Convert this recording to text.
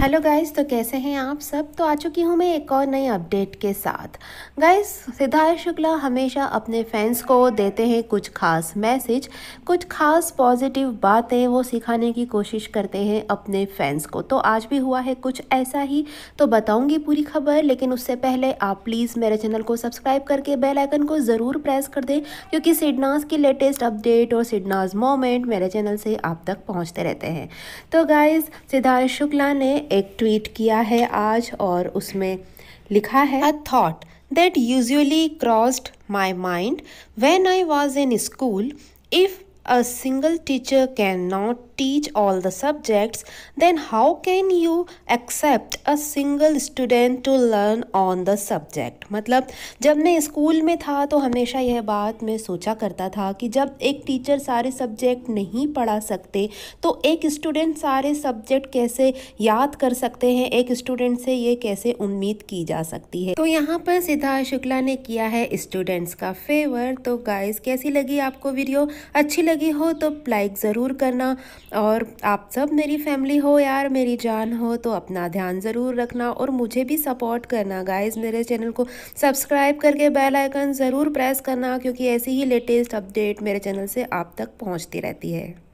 Hello guys तो कैसे हैं आप सब तो आ चुकी हूँ मैं एक और नई अपडेट के साथ गाइस सिद्धार्थ शुक्ला हमेशा अपने फैंस को देते हैं कुछ खास मैसेज कुछ खास पॉजिटिव बातें वो सिखाने की कोशिश करते हैं अपने फैंस को तो आज भी हुआ है कुछ ऐसा ही तो बताऊंगी पूरी खबर लेकिन उससे पहले आप प्लीज़ मेरे चैनल को सब्सक्राइब करके बेलाइकन को ज़रूर प्रेस कर दें क्योंकि सिडनाज की लेटेस्ट अपडेट और सिडनाज मोमेंट मेरे चैनल से आप तक पहुँचते रहते हैं तो गाइज़ सिद्धार्थ शुक्ला ने एक ट्वीट किया है आज और उसमें लिखा है a thought that usually crossed my mind when I was in school if a single teacher cannot teach all the subjects, then how can you accept a single student to learn on the subject? मतलब जब मैं school में था तो हमेशा यह बात मैं सोचा करता था कि जब एक टीचर सारे सब्जेक्ट नहीं पढ़ा सकते तो एक स्टूडेंट सारे सब्जेक्ट कैसे याद कर सकते हैं एक स्टूडेंट से ये कैसे उम्मीद की जा सकती है तो यहाँ पर सिद्धार्थ शुक्ला ने किया है स्टूडेंट्स का फेवर तो गाइज कैसी लगी आपको वीडियो अच्छी लगी लगी हो तो लाइक ज़रूर करना और आप सब मेरी फैमिली हो यार मेरी जान हो तो अपना ध्यान ज़रूर रखना और मुझे भी सपोर्ट करना गाइज मेरे चैनल को सब्सक्राइब करके बेल आइकन ज़रूर प्रेस करना क्योंकि ऐसी ही लेटेस्ट अपडेट मेरे चैनल से आप तक पहुँचती रहती है